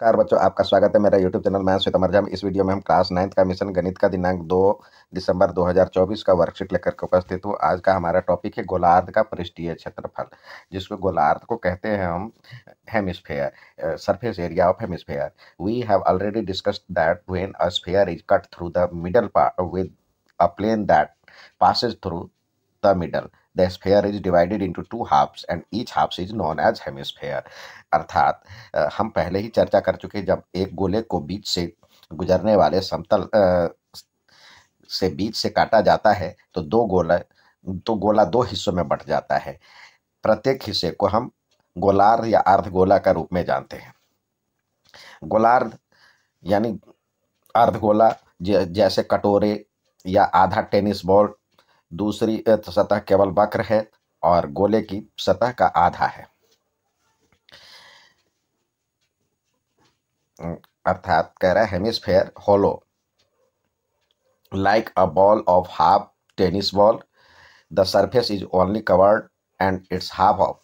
नमस्कार बच्चों आपका स्वागत है मेरा यूट्यूब चैनल मैं श्वेता मरजाम इस वीडियो में हम क्लास नाइन्थ का मिशन गणित का दिनांक दो दिसंबर 2024 का वर्कशीट लेकर के उपस्थित हूँ आज का हमारा टॉपिक है गोलार्ध का पृष्ठीय क्षेत्रफल जिसको गोलार्ध को कहते हैं हम hemisphere surface area of hemisphere we have already discussed that when a sphere is cut through the middle part with a plane that passes through the middle. The sphere is divided into two halves and each half is known as hemisphere. अर्थात हम पहले ही चर्चा कर चुके जब एक गोले को बीच से गुजरने वाले समतल से बीच से काटा जाता है तो दो गोला तो गोला दो हिस्सों में बट जाता है प्रत्येक हिस्से को हम गोलार्ध या अर्धगोला गोला का रूप में जानते हैं गोलार्ध यानी अर्धगोला जैसे कटोरे या आधा टेनिस बॉल दूसरी सतह केवल वक्र है और गोले की सतह का आधा है अर्थात कह रहा है hemisphere hollow like a ball of half tennis ball the surface is only covered and it's half of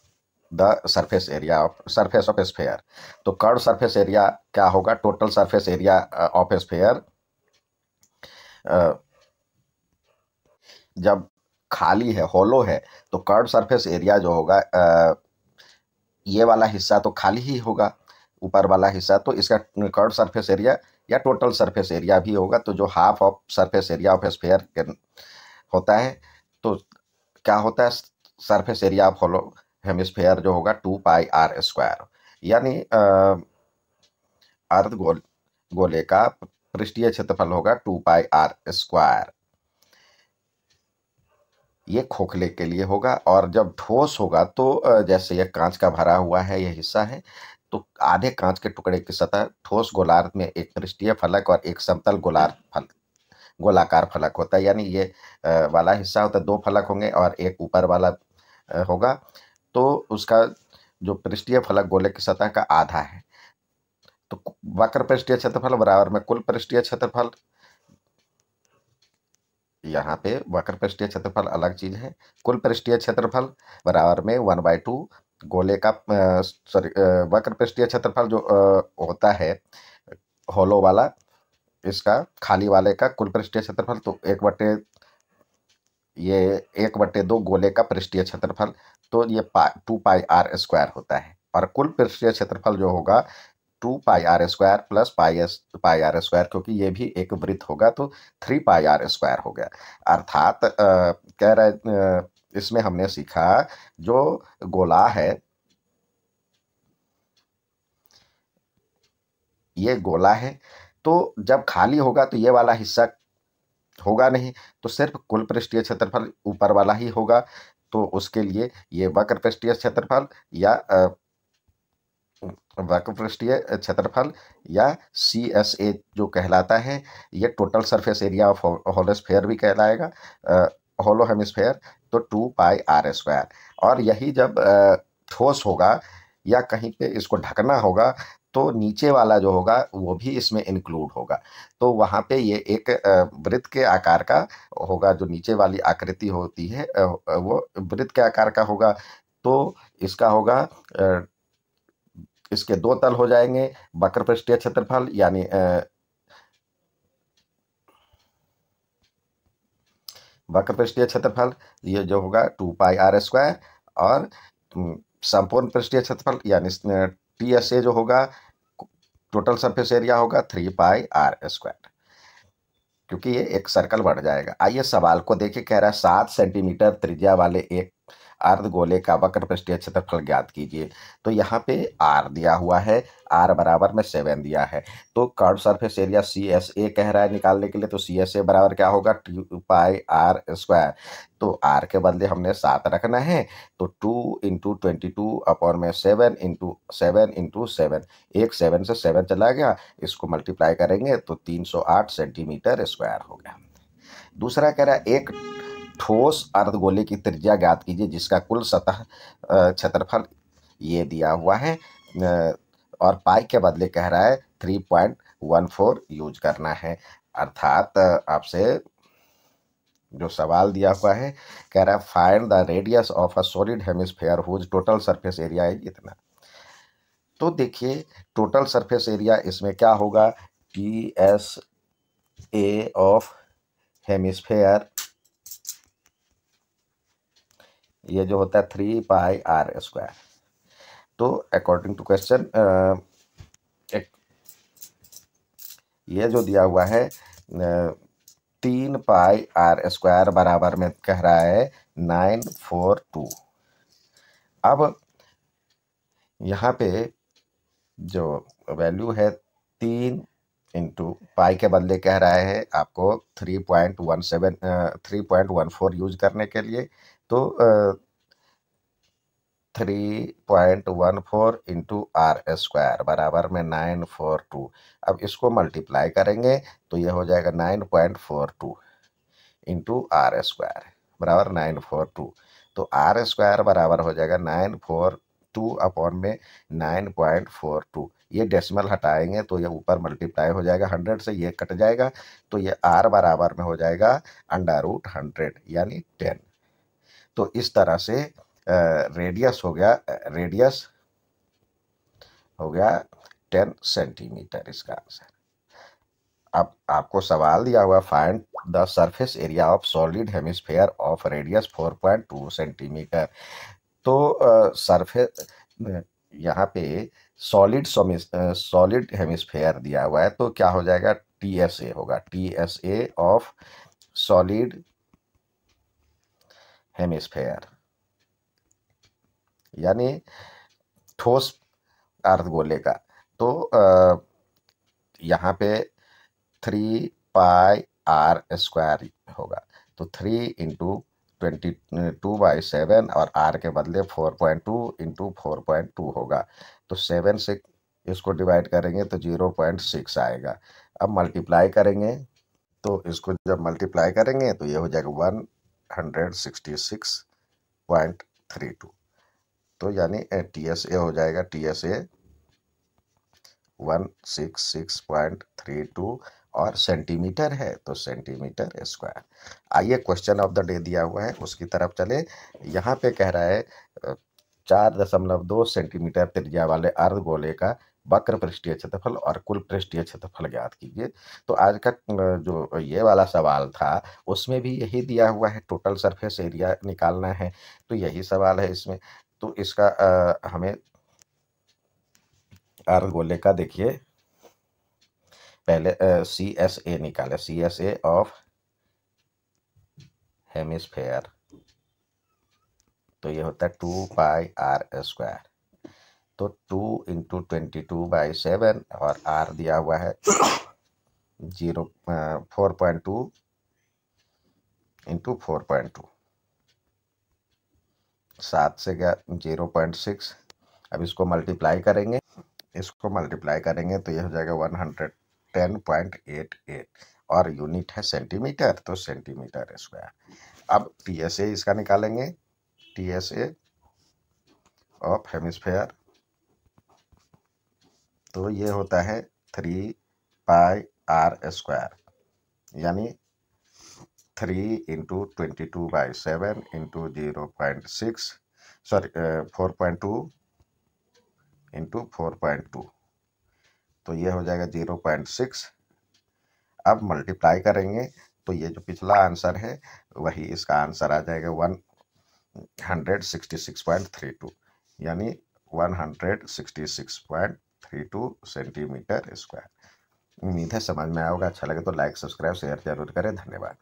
the surface area of surface of sphere तो कर्व सरफेस एरिया क्या होगा total surface area of sphere जब खाली है होलो है तो curve surface area जो होगा आ, ये वाला हिस्सा तो खाली ही होगा ऊपर वाला हिस्सा तो इसका कर्व सरफेस एरिया या टोटल सरफेस एरिया भी होगा तो जो half of surface area of sphere होता है तो क्या होता है surface area of hollow hemisphere जो होगा टू पाई आर स्क्वायर यानी अर्ध गोल गोले का पृष्ठीय क्षेत्रफल होगा टू पाई आर स्क्वायर ये खोखले के लिए होगा और जब ठोस होगा तो जैसे यह कांच का भरा हुआ है यह हिस्सा है तो आधे कांच के टुकड़े की सतह ठोस गोलार्ध में एक पृष्ठीय फलक और एक समतल गोलार्ध फल गोलाकार फलक होता है यानी ये वाला हिस्सा होता है दो फलक होंगे और एक ऊपर वाला होगा तो उसका जो पृष्ठीय फलक गोले की सतह का आधा है तो वक्र पृष्ठीय क्षेत्रफल बराबर में कुल पृष्ठीय क्षेत्रफल यहाँ पे वक्र पृष्ठीय क्षेत्रफल अलग चीज़ है कुल पृष्ठीय क्षेत्रफल बराबर में वन बाई टू गोले का सॉरी वक्र पृष्ठीय क्षेत्रफल जो आ, होता है होलो वाला इसका खाली वाले का कुल पृष्ठीय क्षेत्रफल तो एक बटे ये एक बटे दो गोले का पृष्ठीय क्षेत्रफल तो ये पा टू पाई आर स्क्वायर होता है और कुल पृष्ठीय क्षेत्रफल जो होगा two pi are square plus pi S pi are square क्योंकि ये भी एक वृत्त होगा तो थ्री पाई आर स्क्वायर हो गया अर्थात कह रहे इसमें हमने सीखा जो गोला है ये गोला है तो जब खाली होगा तो ये वाला हिस्सा होगा नहीं तो सिर्फ कुल पृष्ठीय क्षेत्रफल ऊपर वाला ही होगा तो उसके लिए ये वक्र पृष्ठीय क्षेत्रफल या वाकुपृष्ठीय क्षेत्रफल या सी एस ए जो कहलाता है ये total surface area of hollow sphere भी कहलाएगा होलो हेमिस्फेयर तो टू पाई आर स्क्वायर और यही जब ठोस होगा या कहीं पे इसको ढकना होगा तो नीचे वाला जो होगा वो भी इसमें इंक्लूड होगा तो वहाँ पे ये एक वृत्त के आकार का होगा जो नीचे वाली आकृति होती है वो वृत्त के आकार का होगा तो इसका होगा इसके दो तल हो जाएंगे वक्र पृष्ठीय क्षेत्रफल यानी वक्र पृष्ठीय क्षेत्रफल ये जो होगा टू पाई आर स्क्वायर और संपूर्ण पृष्ठीय क्षेत्रफल यानी टी एस ए जो होगा टोटल सरफेस एरिया होगा थ्री पाई आर स्क्वायर क्योंकि ये एक सर्कल बढ़ जाएगा आइए सवाल को देखिए कह रहा है सात सेंटीमीटर त्रिज्या वाले एक अर्ध गोले का वक्र पृष्ठीय क्षेत्रफल ज्ञात कीजिए तो यहाँ पे आर दिया हुआ है आर बराबर में सेवन दिया है तो curve surface area C S A कह रहा है निकालने के लिए तो सी एस ए बराबर क्या होगा टू पाई आर स्क्वायर तो आर के बदले हमने सात रखना है तो two into twenty two upon में seven into seven into seven एक सेवन से सेवन चला गया इसको मल्टीप्लाई करेंगे तो तीन सौ आठ सेंटीमीटर स्क्वायर हो गया दूसरा कह रहा है एक ठोस अर्धगोले की त्रिज्या ज्ञात कीजिए जिसका कुल सतह क्षेत्रफल ये दिया हुआ है और पाई के बदले कह रहा है three point one four use करना है अर्थात आपसे जो सवाल दिया हुआ है कह रहा है find the radius of a solid hemisphere whose total surface area है इतना तो देखिए टोटल सरफेस एरिया इसमें क्या होगा T S A of hemisphere ये जो होता है थ्री पाई आर स्क्वायर तो अकॉर्डिंग टू क्वेश्चन ये जो दिया हुआ है तीन पाई आर स्क्वायर बराबर में कह रहा है नाइन फोर टू अब यहाँ पे जो वैल्यू है तीन इंटू पाई के बदले कह रहा है आपको three point one seven three point one four use करने के लिए तो three point one four into r square बराबर में नाइन फोर टू अब इसको मल्टीप्लाई करेंगे तो ये हो जाएगा nine point four two into r square बराबर नाइन फोर टू तो आर स्क्वायर बराबर हो जाएगा नाइन फोर टू अपॉन में नाइन पॉइंट फोर टू ये डेसिमल हटाएंगे तो ये ऊपर मल्टीप्लाई हो जाएगा हंड्रेड से ये कट जाएगा तो ये आर बराबर में हो जाएगा अंडर रूट हंड्रेड यानी टेन तो इस तरह से रेडियस हो गया रेडियस हो गया टेन सेंटीमीटर इसका आंसर अब आपको सवाल दिया हुआ find the surface area of solid hemisphere of radius four point two centimetre तो सरफेस यहाँ पे सॉलिड सॉलिड हेमिस्फेयर दिया हुआ है तो क्या हो जाएगा टी एस ए होगा T S A of solid hemisphere यानी ठोस अर्धगोले का तो यहाँ पे थ्री पाई आर स्क्वायर होगा तो three into twenty two by seven और आर के बदले four point two into four point two होगा तो सेवन से इसको डिवाइड करेंगे तो जीरो पॉइंट सिक्स आएगा अब मल्टीप्लाई करेंगे तो इसको जब मल्टीप्लाई करेंगे तो ये हो जाएगा वन 166.32 तो यानी टी एस ए हो जाएगा टी एस ए वन और सेंटीमीटर है तो सेंटीमीटर स्क्वायर आइए क्वेश्चन ऑफ द डे दिया हुआ है उसकी तरफ चले यहाँ पे कह रहा है चार दशमलव दो सेंटीमीटर त्रिज्या वाले अर्ध गोले का वक्र पृष्ठीय क्षेत्रफल और कुल पृष्ठीय क्षेत्रफल ज्ञात कीजिए तो आज का जो ये वाला सवाल था उसमें भी यही दिया हुआ है टोटल सरफेस एरिया निकालना है तो यही सवाल है इसमें तो इसका आ, हमें अर्ध गोले का देखिए पहले सी एस ए निकाले C S A of hemisphere तो ये होता है टू पाई आर स्क्वायर तो two into twenty two by seven और आर दिया हुआ है zero four point two into four point two सात से क्या जीरो पॉइंट सिक्स अब इसको मल्टीप्लाई करेंगे इसको मल्टीप्लाई करेंगे तो यह हो जाएगा one hundred ten point eight eight और यूनिट है सेंटीमीटर तो सेंटीमीटर स्क्वायर अब टी एस ए इसका निकालेंगे T S A of hemisphere तो ये होता है थ्री पाई आर स्क्वायर यानी three into twenty two by seven into zero point six sorry four point two into four point two तो ये हो जाएगा जीरो पॉइंट सिक्स अब मल्टीप्लाई करेंगे तो ये जो पिछला आंसर है वही इसका आंसर आ जाएगा one hundred sixty six point three two यानी one hundred sixty six point three two centimetre square उम्मीद है समझ में आया होगा अच्छा लगे तो लाइक सब्सक्राइब शेयर जरूर करें धन्यवाद